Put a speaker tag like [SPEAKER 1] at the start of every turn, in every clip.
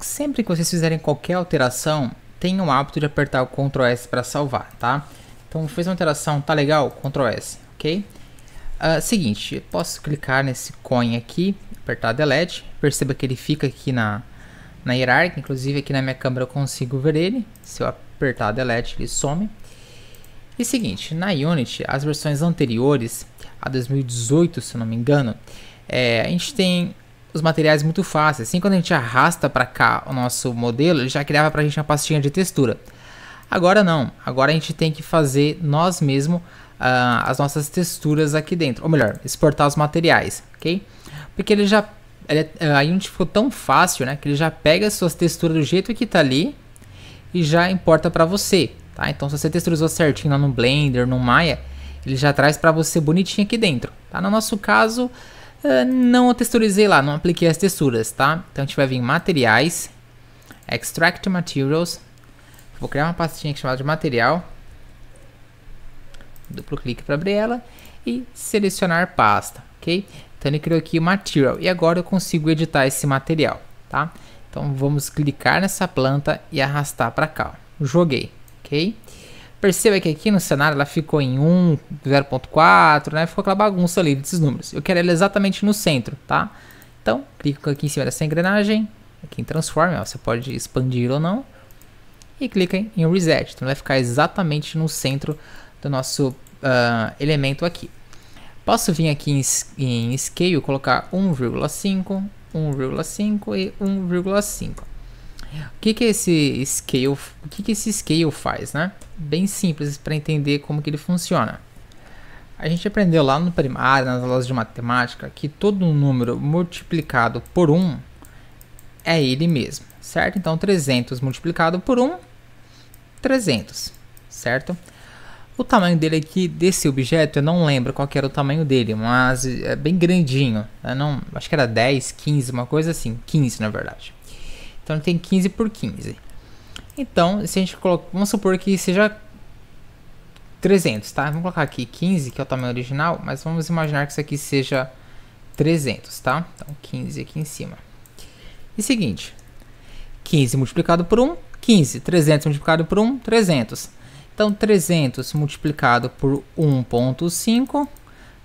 [SPEAKER 1] Sempre que vocês fizerem qualquer alteração, tenham o hábito de apertar o Ctrl S para salvar, tá? Então fez uma alteração, tá legal? Ctrl S, ok? Uh, seguinte, posso clicar nesse coin aqui, apertar delete, perceba que ele fica aqui na, na hierarquia, inclusive aqui na minha câmera eu consigo ver ele, se eu apertar delete ele some. E seguinte, na Unity, as versões anteriores, a 2018, se eu não me engano, é, a gente tem os materiais muito fáceis. Assim, quando a gente arrasta para cá o nosso modelo, ele já criava para a gente uma pastinha de textura. Agora não, agora a gente tem que fazer nós mesmos uh, ah, as nossas texturas aqui dentro, ou melhor, exportar os materiais, ok? Porque ele já, ele, é, a Unity ficou tão fácil, né, que ele já pega as suas texturas do jeito que está ali e já importa para você. Tá? Então se você texturizou certinho lá no Blender, no Maya, ele já traz para você bonitinho aqui dentro. Tá? No nosso caso, eh, não texturizei lá, não apliquei as texturas. Tá? Então a gente vai vir em Materiais, Extract Materials. Vou criar uma pastinha chamada de Material. Duplo clique para abrir ela e selecionar pasta, ok? Então ele criou aqui o Material e agora eu consigo editar esse material, tá? Então vamos clicar nessa planta e arrastar para cá. Joguei. Perceba que aqui no cenário ela ficou em 1, 0.4, né? Ficou aquela bagunça ali desses números. Eu quero ela exatamente no centro, tá? Então, clico aqui em cima dessa engrenagem, aqui em Transform, ó, você pode expandir ou não. E clica em Reset, então vai ficar exatamente no centro do nosso uh, elemento aqui. Posso vir aqui em, em Scale, colocar 1,5, 1,5 e 1,5. O que, que esse scale, o que, que esse scale faz, né? Bem simples para entender como que ele funciona. A gente aprendeu lá no primário, nas aulas de matemática, que todo número multiplicado por 1 é ele mesmo, certo? Então 300 multiplicado por 1, 300, certo? O tamanho dele aqui, desse objeto, eu não lembro qual era o tamanho dele, mas é bem grandinho. Né? Não, acho que era 10, 15, uma coisa assim. 15, na verdade. Então ele tem 15 por 15. Então, se a gente coloca, vamos supor que seja 300, tá? Vamos colocar aqui 15, que é o tamanho original, mas vamos imaginar que isso aqui seja 300, tá? Então 15 aqui em cima. E seguinte, 15 multiplicado por 1, 15. 300 multiplicado por 1, 300. Então 300 multiplicado por 1.5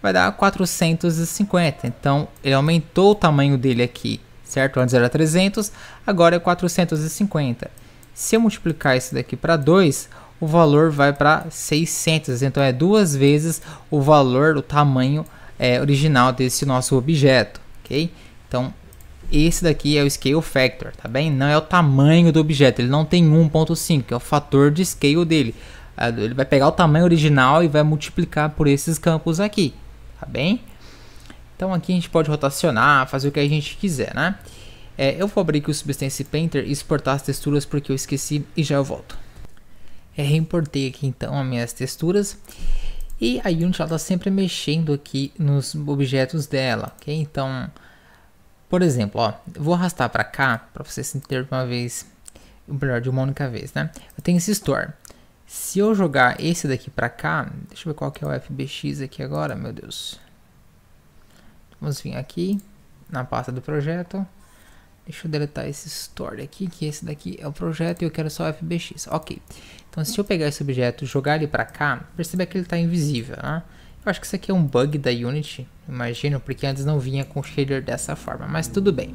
[SPEAKER 1] vai dar 450. Então ele aumentou o tamanho dele aqui certo? Antes era 300, agora é 450. Se eu multiplicar isso daqui para 2, o valor vai para 600. Então é duas vezes o valor, o tamanho é, original desse nosso objeto, ok? Então esse daqui é o scale factor, tá bem? Não é o tamanho do objeto, ele não tem 1.5, é o fator de scale dele. É, ele vai pegar o tamanho original e vai multiplicar por esses campos aqui, tá bem? Então aqui a gente pode rotacionar, fazer o que a gente quiser, né? É, eu vou abrir aqui o Substance Painter e exportar as texturas porque eu esqueci e já eu volto. É, reimportei aqui então as minhas texturas. E a Unity está sempre mexendo aqui nos objetos dela, ok? Então, por exemplo, ó, vou arrastar para cá para você se ter uma vez, melhor, de uma única vez, né? Eu tenho esse store. Se eu jogar esse daqui para cá, deixa eu ver qual que é o FBX aqui agora, meu Deus. Vamos vir aqui na pasta do projeto. Deixa eu deletar esse store aqui, que esse daqui é o projeto e eu quero só FBX. Ok. Então se eu pegar esse objeto e jogar ele para cá, perceba que ele está invisível, né? Eu acho que isso aqui é um bug da Unity, imagino, porque antes não vinha com o shader dessa forma, mas tudo bem.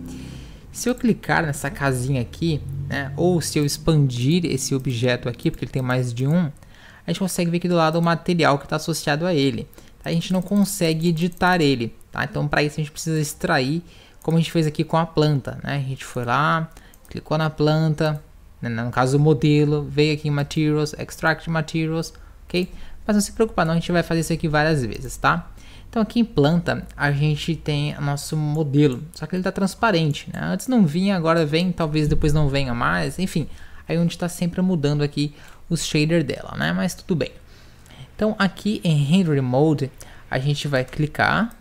[SPEAKER 1] Se eu clicar nessa casinha aqui, né, ou se eu expandir esse objeto aqui, porque ele tem mais de um, a gente consegue ver aqui do lado o material que está associado a ele. A gente não consegue editar ele, Tá? Então, para isso, a gente precisa extrair, como a gente fez aqui com a planta. Né? A gente foi lá, clicou na planta, né? no caso o modelo, veio aqui em Materials, Extract Materials, ok? Mas não se preocupa não, a gente vai fazer isso aqui várias vezes, tá? Então aqui em planta, a gente tem o nosso modelo, só que ele está transparente, né? Antes não vinha, agora vem, talvez depois não venha mais, enfim. Aí onde está sempre mudando aqui o shader dela, né? Mas tudo bem. Então aqui em Render Mode, a gente vai clicar,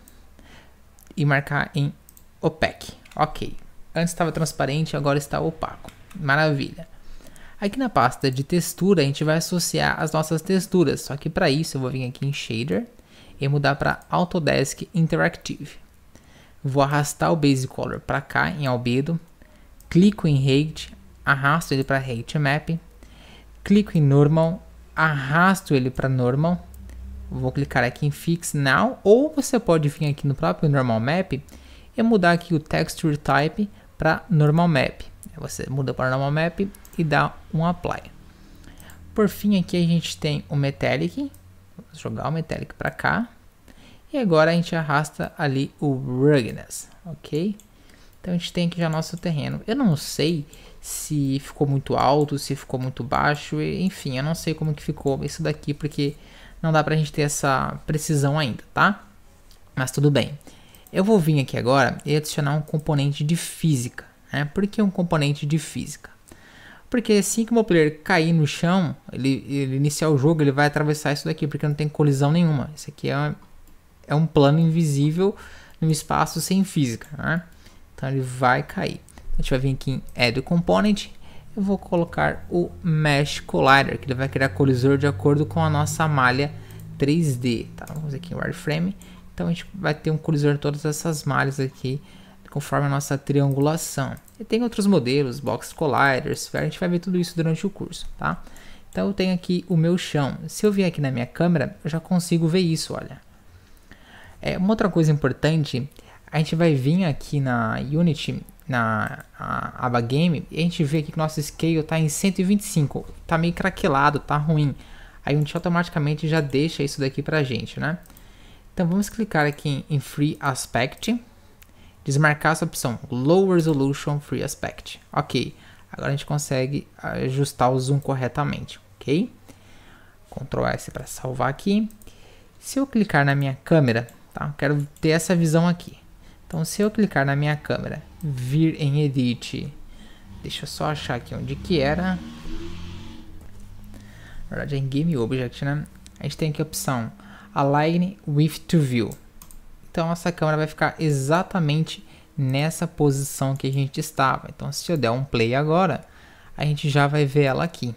[SPEAKER 1] e marcar em opaque, Ok. Antes estava transparente, agora está opaco. Maravilha. Aqui na pasta de textura, a gente vai associar as nossas texturas. Só que para isso, eu vou vir aqui em Shader e mudar para Autodesk Interactive. Vou arrastar o Base Color para cá, em Albedo. Clico em Rate, arrasto ele para Rate Map. Clico em Normal, arrasto ele para Normal Vou clicar aqui em Fix Now, ou você pode vir aqui no próprio Normal Map e mudar aqui o Texture Type para Normal Map. Você muda para Normal Map e dá um Apply. Por fim, aqui a gente tem o Metallic. jogar o Metallic para cá. E agora a gente arrasta ali o Ruggedness, ok? Então a gente tem aqui já nosso terreno. Eu não sei se ficou muito alto, se ficou muito baixo, enfim, eu não sei como que ficou isso daqui, porque não dá pra gente ter essa precisão ainda, tá? Mas tudo bem. Eu vou vir aqui agora e adicionar um componente de física. Né? Por que um componente de física? Porque assim que o meu player cair no chão, ele, ele iniciar o jogo, ele vai atravessar isso daqui, porque não tem colisão nenhuma. Isso aqui é, é um plano invisível num espaço sem física. Né? Então ele vai cair. Então, a gente vai vir aqui em Add Component, eu vou colocar o Mesh Collider, que ele vai criar colisor de acordo com a nossa malha 3D, tá? Vamos aqui em wireframe, então a gente vai ter um colisor em todas essas malhas aqui, conforme a nossa triangulação. E tem outros modelos, Box Collider, Sphere, a gente vai ver tudo isso durante o curso, tá? Então eu tenho aqui o meu chão, se eu vier aqui na minha câmera, eu já consigo ver isso, olha. É, uma outra coisa importante, a gente vai vir aqui na Unity na a, aba Game, e a gente vê aqui que nosso scale está em 125, está meio craquelado, está ruim. Aí a gente automaticamente já deixa isso daqui para a gente, né? Então vamos clicar aqui em, em Free Aspect, desmarcar essa opção Low Resolution Free Aspect. Ok, agora a gente consegue ajustar o zoom corretamente, ok? Ctrl S para salvar aqui. Se eu clicar na minha câmera, tá? quero ter essa visão aqui. Então, se eu clicar na minha câmera, vir em Edit, deixa eu só achar aqui onde que era. Na verdade, é em Game Object, né? A gente tem aqui a opção Align with to View. Então, essa câmera vai ficar exatamente nessa posição que a gente estava. Então, se eu der um play agora, a gente já vai ver ela aqui.